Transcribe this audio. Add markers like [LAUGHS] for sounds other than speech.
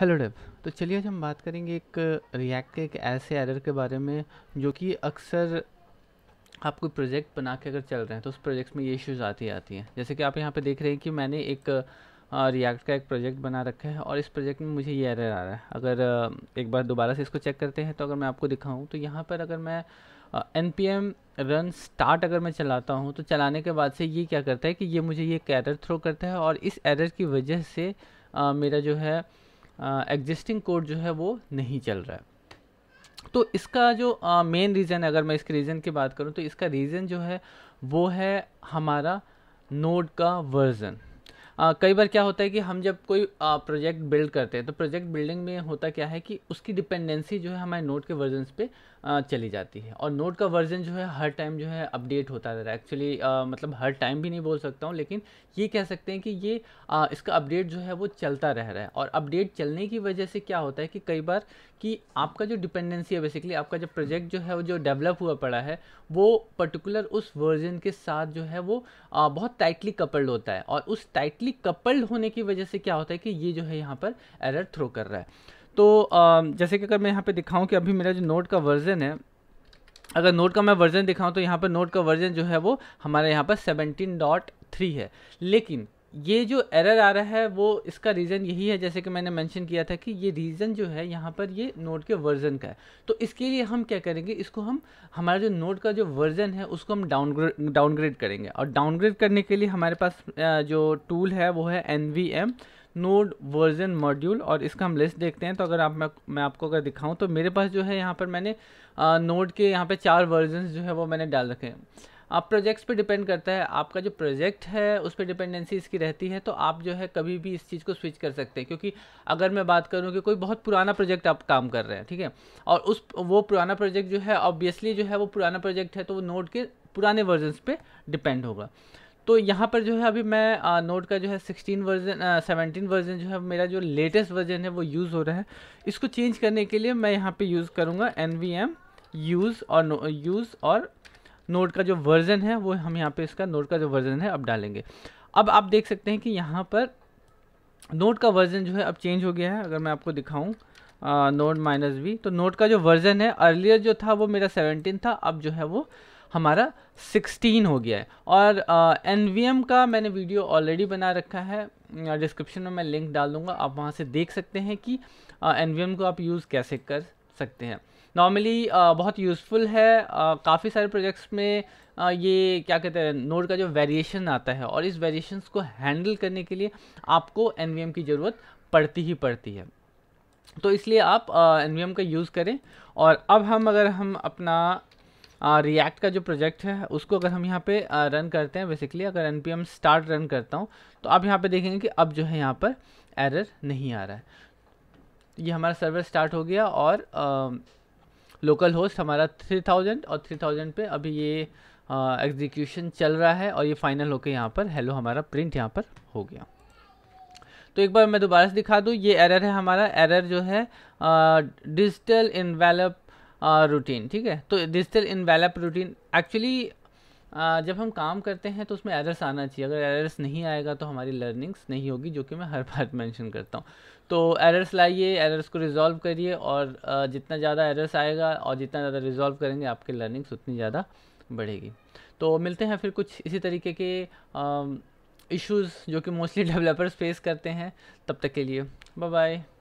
hello डेब तो चलिए आज हम बात करेंगे एक रिएक्ट के एक ऐसे एरर के बारे में जो कि अक्सर आप कोई प्रोजेक्ट बना के अगर चल रहे हैं तो उस प्रोजेक्ट में ये इश्यूज़ आती आती हैं जैसे कि आप यहाँ पे देख रहे हैं कि मैंने एक रिएक्ट का एक प्रोजेक्ट बना रखा है और इस प्रोजेक्ट में मुझे ये एरर आ रहा है अगर एक बार दोबारा से इसको चेक करते हैं तो अगर मैं आपको दिखाऊँ तो यहाँ पर अगर मैं N P M run start अगर मैं चलाता हूँ तो चलाने के बाद से ये क्या करता है कि ये मुझे ये एक एरर थ्रो करता है और इस एरर की वजह से मेरा जो है एग्जिस्टिंग कोड जो है वो नहीं चल रहा है तो इसका जो मेन रीज़न अगर मैं इसके रीज़न की बात करूँ तो इसका रीज़न जो है वो है हमारा नोड का वर्ज़न uh, कई बार क्या होता है कि हम जब कोई प्रोजेक्ट बिल्ड करते हैं तो प्रोजेक्ट बिल्डिंग में होता क्या है कि उसकी डिपेंडेंसी जो है हमारे नोट के वर्जन पे चली जाती है और नोट का वर्जन जो है हर टाइम जो है अपडेट होता रहता है एक्चुअली मतलब हर टाइम भी नहीं बोल सकता हूँ लेकिन ये कह सकते हैं कि ये आ, इसका अपडेट जो है वो चलता रह रहा है और अपडेट चलने की वजह से क्या होता है कि कई बार कि आपका जो डिपेंडेंसी है बेसिकली आपका जो प्रोजेक्ट जो है वो जो डेवलप हुआ पड़ा है वो पर्टिकुलर उस वर्जन के साथ जो है वो आ, बहुत टाइटली कपल्ड होता है और उस टाइटली कपल्ड होने की वजह से क्या होता है कि ये जो है यहाँ पर एरर थ्रो कर रहा है तो जैसे कि अगर मैं यहाँ पे दिखाऊँ कि अभी मेरा जो नोट का वर्जन है अगर नोट का मैं वर्जन दिखाऊँ तो यहाँ पर नोट का वर्जन जो है वो हमारे यहाँ पर सेवनटीन डॉट थ्री है लेकिन ये जो एरर आ रहा है वो इसका रीज़न यही है जैसे कि मैंने मेंशन किया था कि ये रीज़न जो है यहाँ पर ये नोट के वर्जन का है तो इसके लिए हम क्या करेंगे इसको हम हमारा जो नोट का जो वर्जन है उसको हम डाउनग्रेड डाउनग्रेड करेंगे और डाउनग्रेड करने के लिए हमारे पास जो टूल है वो है एन नोड वर्जन मॉड्यूल और इसका हम लिस्ट देखते हैं तो अगर आप मैं, मैं आपको अगर दिखाऊं तो मेरे पास जो है यहाँ पर मैंने नोड के यहाँ पे चार वर्जन जो है वो मैंने डाल रखे हैं आप प्रोजेक्ट्स पे डिपेंड करता है आपका जो प्रोजेक्ट है उस पर डिपेंडेंसी इसकी रहती है तो आप जो है कभी भी इस चीज़ को स्विच कर सकते हैं क्योंकि अगर मैं बात करूँ कि कोई बहुत पुराना प्रोजेक्ट आप काम कर रहे हैं ठीक है और उस वो पुराना प्रोजेक्ट जो है ऑब्वियसली जो है वो पुराना प्रोजेक्ट है तो वो नोट के पुराने वर्जन पर डिपेंड होगा तो यहाँ पर जो है अभी मैं नोट का जो है सिक्सटीन वर्जन सेवनटीन वर्जन जो है मेरा जो लेटेस्ट वर्जन है वो यूज़ हो रहा है इसको चेंज करने के लिए मैं यहाँ पे यूज़ करूँगा एन वी एम यूज़ और यूज़ और नोट का जो वर्ज़न है वो हम यहाँ पे इसका नोट का जो वर्ज़न है अब डालेंगे अब आप देख सकते हैं कि यहाँ पर नोट का वर्ज़न जो है अब चेंज हो गया है अगर मैं आपको दिखाऊँ नोट माइनस वी तो नोट का जो वर्ज़न है अर्लियर जो था वो मेरा सेवनटीन था अब जो है वो हमारा 16 हो गया है और एन uh, का मैंने वीडियो ऑलरेडी बना रखा है डिस्क्रिप्शन में मैं लिंक डाल दूँगा आप वहाँ से देख सकते हैं कि एन uh, को आप यूज़ कैसे कर सकते हैं नॉर्मली uh, बहुत यूज़फुल है uh, काफ़ी सारे प्रोजेक्ट्स में uh, ये क्या कहते हैं नोड का जो वेरिएशन आता है और इस वेरिएशन को हैंडल करने के लिए आपको एन की ज़रूरत पड़ती ही पड़ती है तो इसलिए आप एन का यूज़ करें और अब हम अगर हम अपना रिएक्ट का जो प्रोजेक्ट है उसको अगर हम यहाँ पे रन करते हैं बेसिकली अगर N P M start run करता हूँ तो आप यहाँ पे देखेंगे कि अब जो है यहाँ पर एरर नहीं आ रहा है ये हमारा सर्वर स्टार्ट हो गया और लोकल होस्ट हमारा थ्री थाउजेंड और थ्री थाउजेंड पे अभी ये एग्जीक्यूशन चल रहा है और ये फाइनल होकर यहाँ पर हेलो हमारा प्रिंट यहाँ पर हो गया तो एक बार मैं दोबारा से दिखा दूँ ये एरर है हमारा एरर जो है डिजिटल इनवेलप रूटीन ठीक है तो डिजिटल इनवेलप रूटीन एक्चुअली जब हम काम करते हैं तो उसमें एरर्स आना चाहिए अगर एरर्स नहीं आएगा तो हमारी लर्निंग्स नहीं होगी जो कि मैं हर [LAUGHS] बार मेंशन करता हूँ तो एरर्स लाइए एरर्स को रिजॉल्व करिए और जितना ज़्यादा एरर्स आएगा और जितना ज़्यादा रिजॉल्व करेंगे आपकी लर्निंग्स उतनी ज़्यादा बढ़ेगी तो मिलते हैं फिर कुछ इसी तरीके के इश्यूज़ जो कि मोस्टली डेवलपर्स फेस करते हैं तब तक के लिए बाय बाय